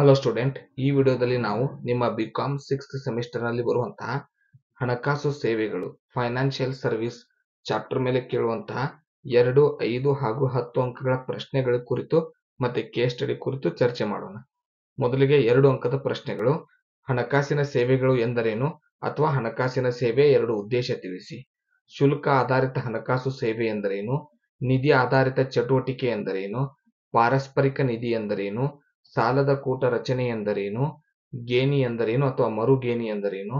Hello student ಈ ವಿಡಿಯೋದಲ್ಲಿ ನಾವು ನಿಮ್ಮ ಬಿ ಕಾಮ್ ಸಿಕ್ಸ್ತ್ ನಲ್ಲಿ ಬರುವಂತಹ ಹಣಕಾಸು ಸೇವೆಗಳು ಫೈನಾನ್ಷಿಯಲ್ ಸರ್ವಿಸ್ ಚಾಪ್ಟರ್ ಮೇಲೆ ಕೇಳುವಂತಹ ಎರಡು ಐದು ಹಾಗೂ ಹತ್ತು ಅಂಕಗಳ ಪ್ರಶ್ನೆಗಳ ಕುರಿತು ಮತ್ತೆ ಕೇಸ್ ಸ್ಟಡಿ ಕುರಿತು ಚರ್ಚೆ ಮಾಡೋಣ ಮೊದಲಿಗೆ ಎರಡು ಅಂಕದ ಪ್ರಶ್ನೆಗಳು ಹಣಕಾಸಿನ ಸೇವೆಗಳು ಎಂದರೇನು ಅಥವಾ ಹಣಕಾಸಿನ ಸೇವೆ ಎರಡು ಉದ್ದೇಶ ತಿಳಿಸಿ ಶುಲ್ಕ ಆಧಾರಿತ ಹಣಕಾಸು ಸೇವೆ ಎಂದರೇನು ನಿಧಿ ಆಧಾರಿತ ಚಟುವಟಿಕೆ ಎಂದರೇನು ಪಾರಸ್ಪರಿಕ ನಿಧಿ ಎಂದರೇನು ಸಾಲದ ಕೂಟ ರಚನೆ ಎಂದರೇನು ಗೇಣಿ ಎಂದರೇನು ಅಥವಾ ಮರುಗೇಣಿ ಎಂದರೇನು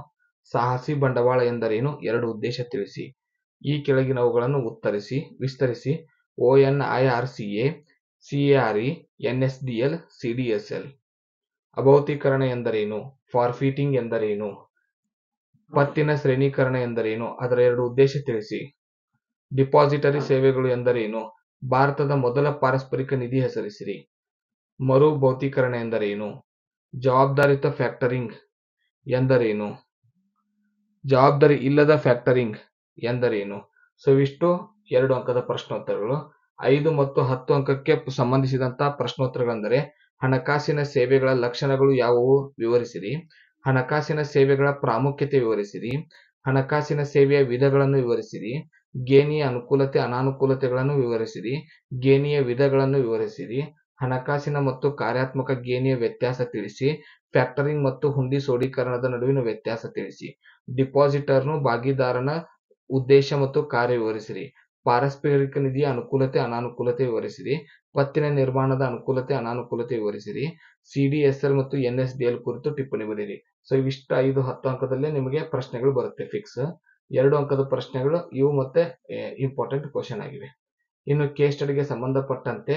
ಸಾಹಸಿ ಬಂಡವಾಳ ಎಂದರೇನು ಎರಡು ಉದ್ದೇಶ ತಿಳಿಸಿ ಈ ಕೆಳಗಿನವುಗಳನ್ನು ಉತ್ತರಿಸಿ ವಿಸ್ತರಿಸಿ N I R C A D NSDL CDSL ಅಭೌತೀಕರಣ ಎಂದರೇನು ಫಾರ್ಫಿಟಿಂಗ್ ಎಂದರೇನು ಪತ್ತಿನ ಶ್ರೇಣೀಕರಣ ಎಂದರೇನು ಅದರ ಎರಡು ಉದ್ದೇಶ ತಿಳಿಸಿ ಡಿಪಾಸಿಟರಿ ಸೇವೆಗಳು ಎಂದರೇನು ಭಾರತದ ಮೊದಲ ಪಾರಸ್ಪರಿಕ ನಿಧಿ ಹೆಸರಿಸಿರಿ ಮರು ಭೌತೀಕರಣ ಎಂದರೇನು? ಜವಾಬ್ದಾರಿತ ಫ್ಯಾಕ್ಟರಿಂಗ್ ಎಂದರೇನು? ಜವಾಬ್ದಾರಿ ಇಲ್ಲದ ಫ್ಯಾಕ್ಟರಿಂಗ್ ಎಂದರೇನು? ಸೊ ಇಷ್ಟು ಎರಡು ಅಂಕದ ಪ್ರಶ್ನೋತ್ತರಗಳು. ಐದು ಮತ್ತು ಹತ್ತು ಅಂಕಕ್ಕೆ ಸಂಬಂಧಿಸಿದಂತಹ ಪ್ರಶ್ನೋತ್ತರಗಳೆಂದರೆ ಹಣಕಾಸಿನ ಸೇವೆಗಳ ಲಕ್ಷಣಗಳು ಯಾವುವು ವಿವರಿಸಿರಿ ಹಣಕಾಸಿನ ಸೇವೆಗಳ ಪ್ರಾಮುಖ್ಯತೆ ವಿವರಿಸಿರಿ ಹಣಕಾಸಿನ ಸೇವೆಯ ವಿಧಗಳನ್ನು ವಿವರಿಸಿರಿ ಗೇಣಿಯ ಅನುಕೂಲತೆ ಅನಾನುಕೂಲತೆಗಳನ್ನು ವಿವರಿಸಿರಿ ಗೇಣಿಯ ವಿಧಗಳನ್ನು ವಿವರಿಸಿರಿ ಹಣಕಾಸಿನ ಮತ್ತು ಕಾರ್ಯಾತ್ಮಕ ಗೇಣಿಯ ವ್ಯತ್ಯಾಸ ತಿಳಿಸಿ ಫ್ಯಾಕ್ಟರಿಂಗ್ ಮತ್ತು ಹುಂಡಿ ಸೋಡೀಕರಣದ ನಡುವಿನ ವ್ಯತ್ಯಾಸ ತಿಳಿಸಿ ಡಿಪಾಸಿಟರ್ನು ಭಾಗಿದಾರನ ಉದ್ದೇಶ ಮತ್ತು ಕಾರ್ಯ ವಿವರಿಸಿರಿ ಪಾರಸ್ಪರಿಕ ನಿಧಿಯ ಅನುಕೂಲತೆ ಅನಾನುಕೂಲತೆ ವಿವರಿಸಿರಿ ಪತ್ತಿನ ನಿರ್ಮಾಣದ ಅನುಕೂಲತೆ ಅನಾನುಕೂಲತೆ ವಿವರಿಸಿರಿ ಸಿಡಿಎಸ್ಎಲ್ ಮತ್ತು ಎನ್ ಎಸ್ ಡಿ ಎಲ್ ಕುರಿತು ಟಿಪ್ಪಣಿ ಬರೀರಿ ಸೊ ಇವಿಷ್ಟು ಐದು ಹತ್ತು ಅಂಕದಲ್ಲೇ ನಿಮಗೆ ಪ್ರಶ್ನೆಗಳು ಬರುತ್ತೆ ಫಿಕ್ಸ್ ಎರಡು ಅಂಕದ ಪ್ರಶ್ನೆಗಳು ಇವು ಮತ್ತೆ ಇಂಪಾರ್ಟೆಂಟ್ ಕ್ವಶನ್ ಆಗಿವೆ ಇನ್ನು ಕೇಸ್ ಸ್ಟಡಿಗೆ ಸಂಬಂಧಪಟ್ಟಂತೆ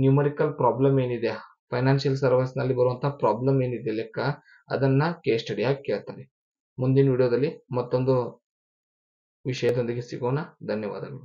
ನ್ಯೂಮರಿಕಲ್ ಪ್ರಾಬ್ಲಮ್ ಏನಿದೆ ಫೈನಾನ್ಷಿಯಲ್ ನಲ್ಲಿ ಬರುವಂತಹ ಪ್ರಾಬ್ಲಮ್ ಏನಿದೆ ಲೆಕ್ಕ ಅದನ್ನ ಕೇಸ್ ಸ್ಟಡಿಯಾಗಿ ಕೇಳ್ತಾರೆ ಮುಂದಿನ ವಿಡಿಯೋದಲ್ಲಿ ಮತ್ತೊಂದು ವಿಷಯದೊಂದಿಗೆ ಸಿಗೋಣ ಧನ್ಯವಾದಗಳು